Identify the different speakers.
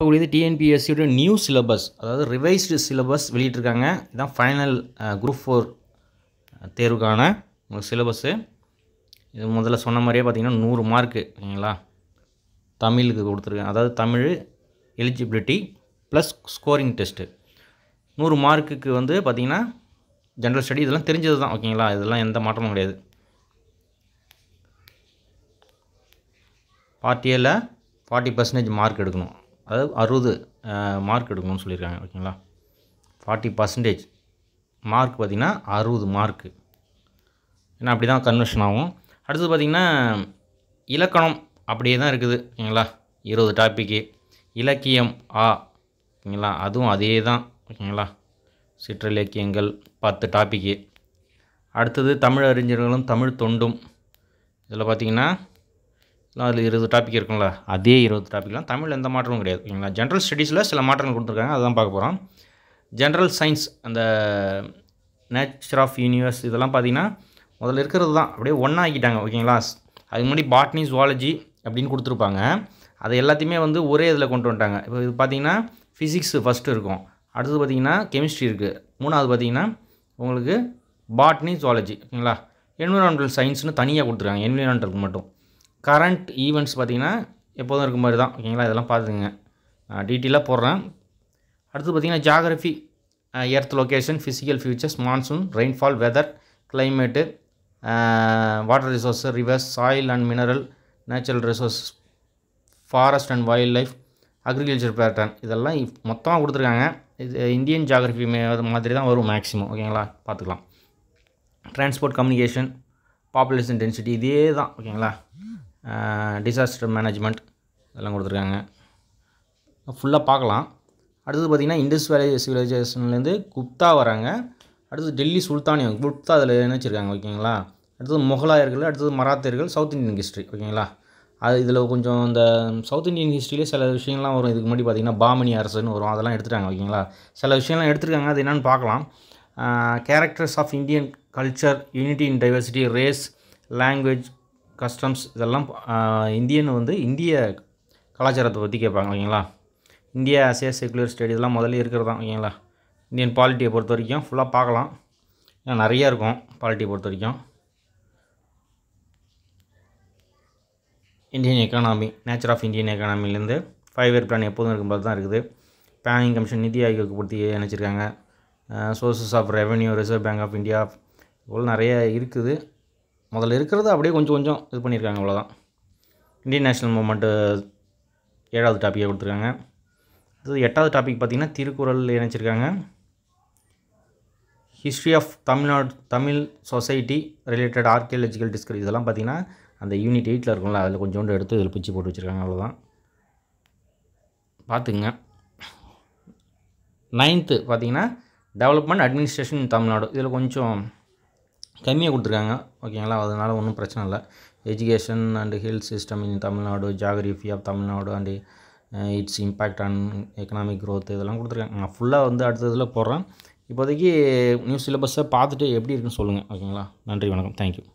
Speaker 1: பார்க்கக்கூடியது டிஎன்பிஎஸ்சியோட new syllabus அதாவது ரிவைஸ்டு சிலபஸ் வெளியிட்டிருக்காங்க இதுதான் ஃபைனல் குரூப் ஃபோர் தேர்வுக்கான சிலபஸ்ஸு இது முதல்ல சொன்ன மாதிரியே பார்த்திங்கன்னா நூறு மார்க்கு இல்லைங்களா தமிழுக்கு கொடுத்துருக்கேன் அதாவது Tamil eligibility plus scoring test நூறு மார்க்குக்கு வந்து பார்த்திங்கன்னா ஜென்ரல் ஸ்டடி இதெல்லாம் தெரிஞ்சது தான் ஓகேங்களா இதெல்லாம் எந்த மாற்றமும் கிடையாது பார்ட்டியில் ஃபார்ட்டி பர்சன்டேஜ் மார்க் எடுக்கணும் அதாவது அறுபது மார்க் எடுக்கணும்னு சொல்லியிருக்காங்க ஓகேங்களா ஃபார்ட்டி பர்சன்டேஜ் மார்க் பார்த்திங்கன்னா அறுபது மார்க்கு ஏன்னா அப்படி தான் கன்வெர்ஷன் ஆகும் அடுத்தது பார்த்திங்கன்னா இலக்கணம் அப்படியே தான் இருக்குது ஓகேங்களா இருபது டாப்பிக்கு இலக்கியம் ஆ ஓகேங்களா அதுவும் அதே தான் ஓகேங்களா சிற்றிலக்கியங்கள் பத்து டாப்பிக்கு அடுத்தது தமிழ் அறிஞர்களும் தமிழ் தொண்டும் இதில் பார்த்திங்கன்னா அதில் இருபது டாபிக் இருக்குங்களா அதே இருபது டாபிக்லாம் தமிழ் எந்த மாற்றமும் கிடையாது ஓகேங்களா ஜென்ரல் ஸ்டடீஸில் சில மாற்றங்கள் கொடுத்துருக்காங்க அதான் பார்க்க போகிறோம் ஜென்ரல் சயின்ஸ் அந்த நேச்சர் ஆஃப் யூனிவர்ஸ் இதெல்லாம் பார்த்திங்கன்னா முதல்ல இருக்கிறது தான் அப்படியே ஒன்றா ஆக்கிட்டாங்க ஓகேங்களா அதுக்கு முன்னாடி பாட்னி ஜுவாலஜி அப்படின்னு கொடுத்துருப்பாங்க அதை எல்லாத்தையுமே வந்து ஒரே இதில் கொண்டு வந்துட்டாங்க இப்போ இது பார்த்திங்கன்னா ஃபிசிக்ஸ் ஃபஸ்ட்டு இருக்கும் அடுத்தது பார்த்திங்கன்னா கெமிஸ்ட்ரி இருக்குது மூணாவது பார்த்திங்கன்னா உங்களுக்கு பாட்னி ஜுவாலஜி ஓகேங்களா என்விரான்மெண்டல் சயின்ஸ்னு தனியாக கொடுத்துருக்காங்க என்விரான்மெண்டலுக்கு மட்டும் கரண்ட் ஈவெண்ட்ஸ் பார்த்திங்கன்னா எப்போதும் இருக்க மாதிரி தான் ஓகேங்களா இதெல்லாம் பார்த்துங்க டீட்டெயிலாக போடுறேன் அடுத்து பார்த்திங்கன்னா geography earth location physical features monsoon rainfall weather climate water resource rivers soil and mineral natural resource forest and wildlife agriculture pattern இதெல்லாம் மொத்தமாக கொடுத்துருக்காங்க இது இந்தியன் ஜாகிரஃபி மாதிரி தான் வரும் மேக்ஸிமம் ஓகேங்களா பார்த்துக்கலாம் டிரான்ஸ்போர்ட் கம்யூனிகேஷன் பாப்புலேஷன் டென்சிட்டி இதே தான் ஓகேங்களா டிசாஸ்டர் மேனேஜ்மெண்ட் இதெல்லாம் கொடுத்துருக்காங்க ஃபுல்லாக பார்க்கலாம் அடுத்தது பார்த்திங்கன்னா இண்டஸ் வேலை சிவிலைசேஷன்லேருந்து குப்தா வராங்க அடுத்தது டெல்லி சுல்தானியம் குப்தா அதில் நினைச்சிருக்காங்க ஓகேங்களா அடுத்தது முகலாயர்கள் அடுத்தது மராத்தியர்கள் சவுத் இந்தியன் ஹிஸ்ட்ரி ஓகேங்களா அது இதில் கொஞ்சம் இந்த சவுத் இந்தியன் ஹிஸ்ட்ரியிலே சில விஷயங்கள்லாம் வரும் இதுக்கு முன்னாடி பார்த்திங்கன்னா பாமணி அரசுன்னு வரும் அதெல்லாம் எடுத்துட்டாங்க ஓகேங்களா சில விஷயம்லாம் எடுத்துருக்காங்க அது என்னென்னு பார்க்கலாம் characters of Indian culture unity in diversity race language customs இதெல்லாம் இந்தியன் வந்து இந்திய கலாச்சாரத்தை பற்றி கேட்பாங்க ஓகேங்களா இந்தியா ஆசியா செக்குலர் ஸ்டேட் இதெல்லாம் முதல்ல இருக்கிறது தான் ஓகேங்களா இந்தியன் பாலிட்டியை பொறுத்த வரைக்கும் ஃபுல்லாக பார்க்கலாம் ஏன்னா நிறையா இருக்கும் பாலிட்டியை பொறுத்த வரைக்கும் Indian economy nature of Indian எக்கானாமிலேருந்து ஃபைவ் இயர் பிளான் எப்போதும் இருக்கும்போது தான் இருக்குது பேனிங் கமிஷன் நிதி ஆயோக்கு பற்றி நினச்சிருக்காங்க sources of revenue Reserve Bank of India இவ்வளோ நிறைய இருக்குது முதல்ல இருக்கிறத அப்படியே கொஞ்சம் கொஞ்சம் இது பண்ணியிருக்காங்க அவ்வளோதான் இந்தியன் நேஷ்னல் மூமெண்ட்டு ஏழாவது டாப்பிக்கை கொடுத்துருக்காங்க அடுத்தது எட்டாவது டாபிக் பார்த்திங்கன்னா திருக்குறள் இணைச்சிருக்காங்க history of Tamil Nadu Tamil society related archaeological discovery இதெல்லாம் பார்த்திங்கன்னா அந்த யூனிட் எயிட்டில் இருக்கும்ல அதில் கொஞ்சோண்டு எடுத்து இதில் பிச்சு போட்டு வச்சுருக்காங்க அவ்வளோதான் பார்த்துங்க நைன்த்து பார்த்திங்கன்னா டெவலப்மெண்ட் அட்மினிஸ்ட்ரேஷன் தமிழ்நாடு இதில் கொஞ்சம் கம்மியாக கொடுத்துருக்காங்க ஓகேங்களா அதனால் ஒன்றும் பிரச்சனை இல்லை education and health system in Tamil Nadu geography of Tamil Nadu and its impact on economic growth இதெல்லாம் கொடுத்துருக்காங்க நான் ஃபுல்லாக வந்து அடுத்ததில் போடுறேன் இப்போதைக்கு நியூஸ் சிலபஸை பார்த்துட்டு எப்படி இருக்குன்னு சொல்லுங்கள் ஓகேங்களா நன்றி வணக்கம் தேங்க்யூ